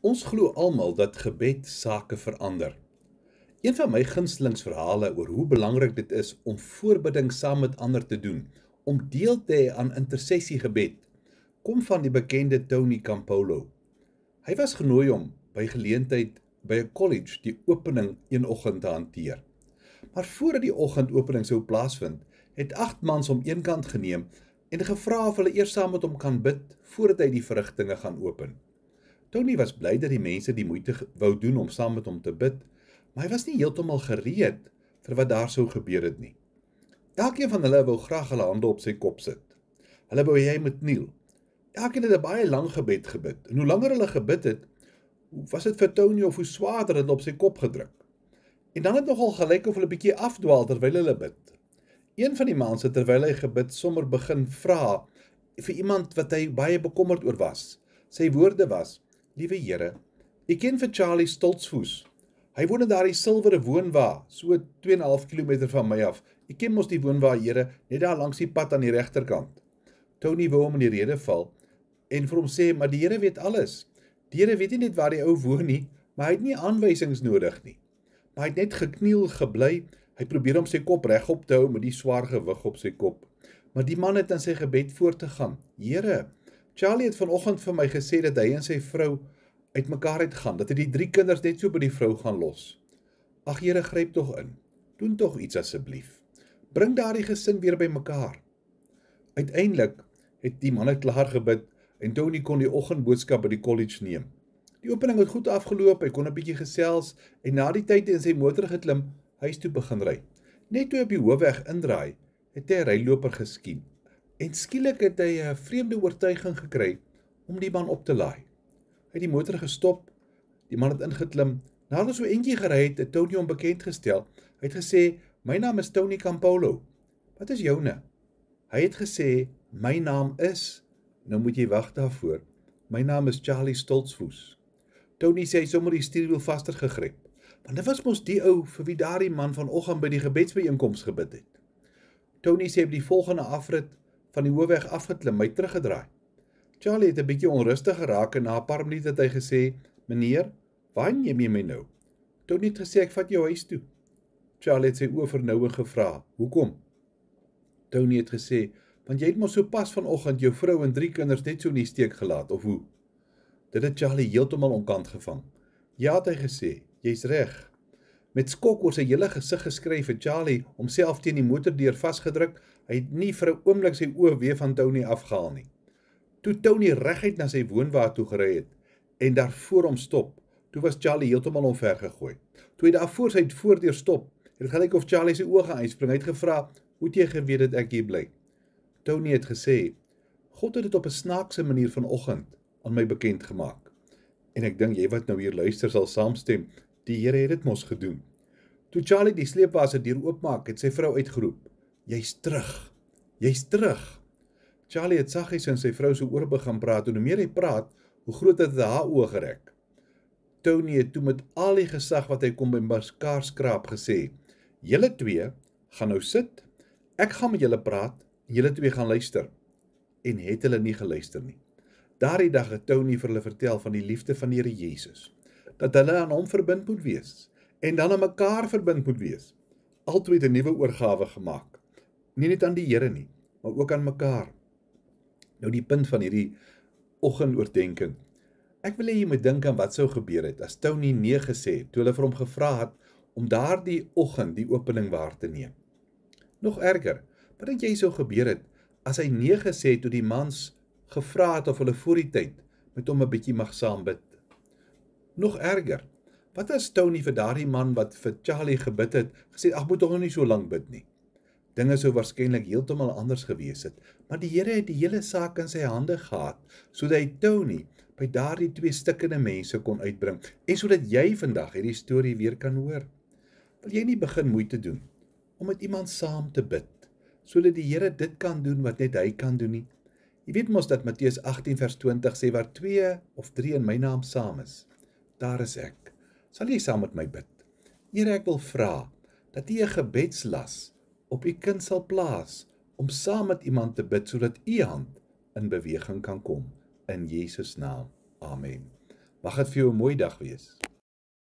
Ons glo almal dat gebed sake verander. Een van my gunstelingsverhale oor hoe belangrik dit is om voorbidding saam met ander te doen, om deel te hê aan intersessiegebed, kom van die bekende Tony Campolo. Hy was genooi om by geleentheid by 'n kollege die opening een oggend te hanteer. Maar voordat die oggendopening sou plaasvind, het agt mans hom eenkant geneem en gevra of hulle eers saam met hom kan bid voordat hy die verrigtinge gaan open. Tony was bly dat die mense die moeite wou doen om saam met hom te bid, maar hy was nie heeltemal gereed vir wat daar sou gebeur het nie. Elkeen van hulle wou graag hulle hande op sy kop sit. Hulle wou hy moet kniel. Elkeen het 'n baie lang gebed gebid, en hoe langer hulle gebid het, hoe was dit vir Tony of hoe swaarder het dit op sy kop gedruk. En dan het nogal gelyk of hulle bietjie afdwaal terwyl hulle bid. Een van die mans het terwyl hy gebid sommer begin vra vir iemand wat hy baie bekommerd oor was. Sy woorde was: Liewe Here, u ken vir Charlie Stoltsvoes. Hy woon in daardie silwere woonwa, so 2.5 km van my af. U ken mos die woonwa, Here, net daar langs die pad aan die regterkant. Tony wou hom in die rede val en vir hom sê, "Maar die Here weet alles. Die Here weet nie net waar die ou woon nie, maar hy het nie aanwysings nodig nie." Maar hy het net gekniel gebly. Hy probeer om sy kop regop te hou met die swaar gewig op sy kop. Maar die man het aan sy gebed voortgegaan. Here, Charlie het vanoggend vir my gesê dat hy en sy vrou uitmekaar uitgaan, dat hy die drie kinders net so by die vrou gaan los. Ag Here, gryp tog in. Doen tog iets asseblief. Bring daardie gesin weer bymekaar. Uiteindelik het die manne klaar gebid en Tony kon die oggendboodskap by die kollege neem. Die opening het goed afgeloop, hy kon 'n bietjie gesels en na die tyd in sy motor geklim, huis toe begin ry. Net toe op die hoofweg indraai, het hy 'n ryloper geskien en skielik het hy 'n eh, vreemde oortuiging gekry om die man op te laai. Hy het die motor gestop, die man het ingeklim. Nadat ons so eentjie gery het, het Tony hom bekend gestel. Hy het gesê: "My naam is Tony Campolo. Wat is joune?" Hy het gesê: "My naam is Nou moet jy wag daarvoor. My naam is Charlie Stoltzfoes." Tony sê hy sommer die stuurwiel vaster gegryp. Want dit was mos die ou vir wie daardie man vanoggend by die gebedsbyeenkoms gebid het. Tony sê op die volgende afrit van die hoofweg afgeklim, my teruggedraai. Charlie het 'n bietjie onrustig geraak en na 'n paar minute het hy gesê: "Meneer, waarheen neem jy my nou?" Tony het gesê: "Ek vat jou huis toe." Charlie het sy oë vernoue gevra: "Hoekom?" Tony het gesê: "Want jy het mos sopas vanoggend jou vrou en drie kinders net so in die steek gelaat of hoe?" Dit het Charlie heeltemal omkant gevang. "Ja," het hy gesê. "Jy's reg." met skok oor sy hele gesig geskryf het Charlie homself teen die motordeur vasgedruk. Hy het nie vir 'n oomblik sy oë weer van Tony afgehaal nie. Toe Tony reguit na sy woonwa toe gery het en daar voor hom stop, toe was Charlie heeltemal omver gegooi. Toe hy daar voor sy voordeur stop, het dit gelyk of Charlie se oë geuitspring. Hy het gevra, "Hoe het jy geweet dat ek hier bly?" Tony het gesê, "God het dit op 'n snaakse manier vanoggend aan my bekend gemaak." En ek dink jy wat nou hier luister sal saamstem Die Here het dit mos gedoen. Toe Charlie die sleepwaser deur oopmaak, het sy vrou uitgeroep: "Jy's terug. Jy's terug." Charlie het saggies in sy vrou se oor begin praat en hoe meer hy praat, hoe groter het haar oë gereg. Tony het toe met al die gesag wat hy kon by mekaar skraap gesê: "Julle twee gaan nou sit. Ek gaan met julle praat en julle twee gaan luister." En het hulle nie geluister nie. Daardie dag het Tony vir hulle vertel van die liefde van die Here Jesus dat hulle aan hom verbind moet wees en dan aan mekaar verbind moet wees. Altyd 'n nuwe oorgawe gemaak. Nie net aan die Here nie, maar ook aan mekaar. Nou die punt van hierdie oggendoordenking. Ek wil hê jy moet dink aan wat sou gebeur het as Tony nee gesê het toe hulle vir hom gevra het om daardie oggend die opening waar te neem. Nog erger, wat dink jy sou gebeur het as hy nee gesê het toe die mans gevra het of hulle voor die tyd met hom 'n bietjie mag saam bid? Nog erger. Wat as Tony vir daardie man wat vir Charlie gebid het, gesê ag moet tog nog nie so lank bid nie. Dinge sou waarskynlik heeltemal anders gewees het, maar die Here het die hele saak in sy hande gehad sodat hy Tony by daardie twee stikkende mense kon uitbring en sodat jy vandag hierdie storie weer kan hoor. Wil jy nie begin moeite doen om met iemand saam te bid sodat die Here dit kan doen wat net hy kan doen nie? Jy weet mos dat Matteus 18 vers 20 sê waar twee of drie in my naam saam is, daar is ek. Sal jy saam met my bid? Here, ek wil vra dat U 'n gebedslas op U kind sal plaas om saam met iemand te bid sodat U hand in beweging kan kom in Jesus naam. Amen. Mag dit vir jou 'n mooi dag wees.